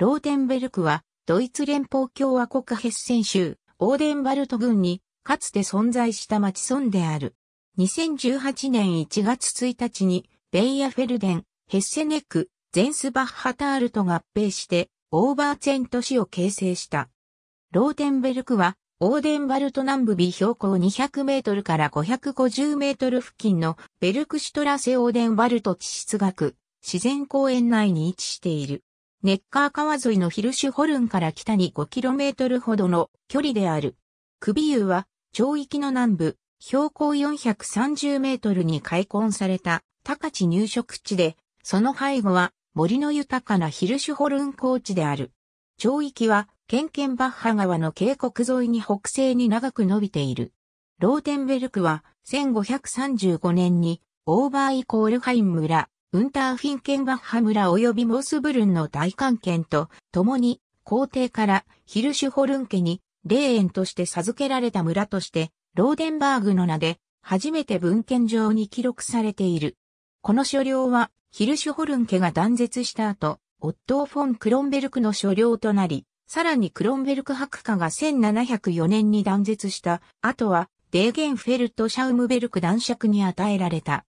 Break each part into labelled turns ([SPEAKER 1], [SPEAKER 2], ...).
[SPEAKER 1] ローテンベルクは、ドイツ連邦共和国ヘッセン州、オーデンバルト郡に、かつて存在した町村である。2018年1月1日に、ベイヤフェルデン、ヘッセネック、ゼンスバッハタールと合併して、オーバーツェント市を形成した。ローテンベルクは、オーデンバルト南部 B。標高200メートルから550メートル付近のベルクシュトラセオーデンバルト地質学自然公園内に位置している。ネッカー川沿いのヒルシュホルンから北に 5km ほどの距離である。クビユは、町域の南部、標高430メートルに開墾された高地入植地で、その背後は森の豊かなヒルシュホルン高地である。町域は、ケンケンバッハ川の渓谷沿いに北西に長く伸びている。ローテンベルクは1535年にオーバーイコールハイン村ウンターフィンケンバッハ村及びモースブルンの大官権と共に皇帝からヒルシュホルン家に霊園として授けられた村としてローデンバーグの名で初めて文献上に記録されている。この所領はヒルシュホルン家が断絶した後、オットー・フォン・クロンベルクの所領となり、さらにクロンベルク博家が1704年に断絶した後はデーゲンフェルト・シャウムベルク男爵に与えられた。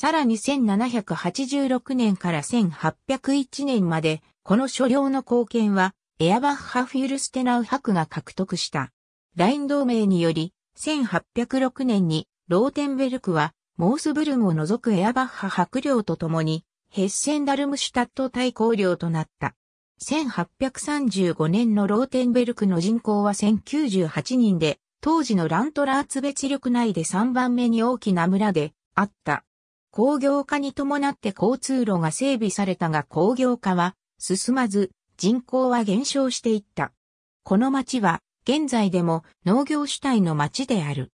[SPEAKER 1] さらに1786年から1801年まで、この所領の貢献は、エアバッハ・フィルステナウ博が獲得した。ライン同盟により、1806年に、ローテンベルクは、モースブルムを除くエアバッハ博領と共に、ヘッセンダルムシュタット大公領となった。1835年のローテンベルクの人口は1098人で、当時のラントラーツ別力内で3番目に大きな村であった。工業化に伴って交通路が整備されたが工業化は進まず人口は減少していった。この町は現在でも農業主体の町である。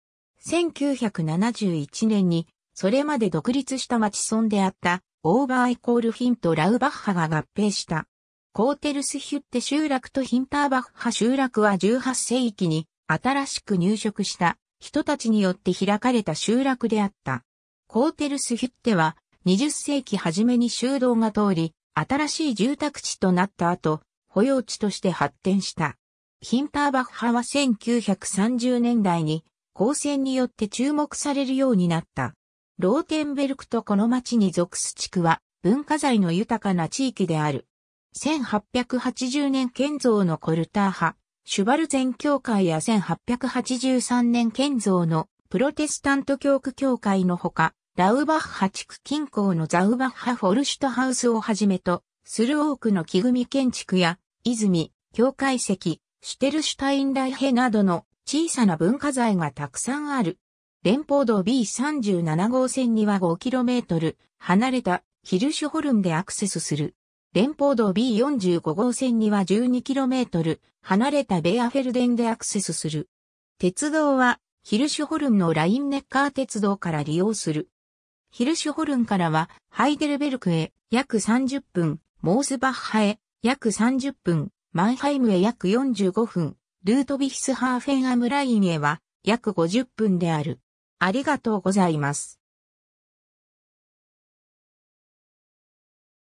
[SPEAKER 1] 1971年にそれまで独立した町村であったオーバーイコールヒンとラウバッハが合併した。コーテルスヒュッテ集落とヒンターバッハ集落は18世紀に新しく入植した人たちによって開かれた集落であった。コーテルスヒュッテは、20世紀初めに修道が通り、新しい住宅地となった後、保養地として発展した。ヒンターバッハは1930年代に、光線によって注目されるようになった。ローテンベルクとこの町に属す地区は、文化財の豊かな地域である。1880年建造のコルター派、シュバルゼン教会や1883年建造のプロテスタント教区教会のほか、ラウバッハ地区近郊のザウバッハフォルシュトハウスをはじめとする多くの木組建築や、泉、境界石、シュテルシュタインライヘなどの小さな文化財がたくさんある。連邦道 B37 号線には 5km 離れたヒルシュホルンでアクセスする。連邦道 B45 号線には 12km 離れたベアフェルデンでアクセスする。鉄道はヒルシュホルンのラインネッカー鉄道から利用する。ヒルシュホルンからは、ハイデルベルクへ約30分、モースバッハへ約30分、マンハイムへ約45分、ルートビヒスハーフェンアムラインへは約50分である。ありがとうございます。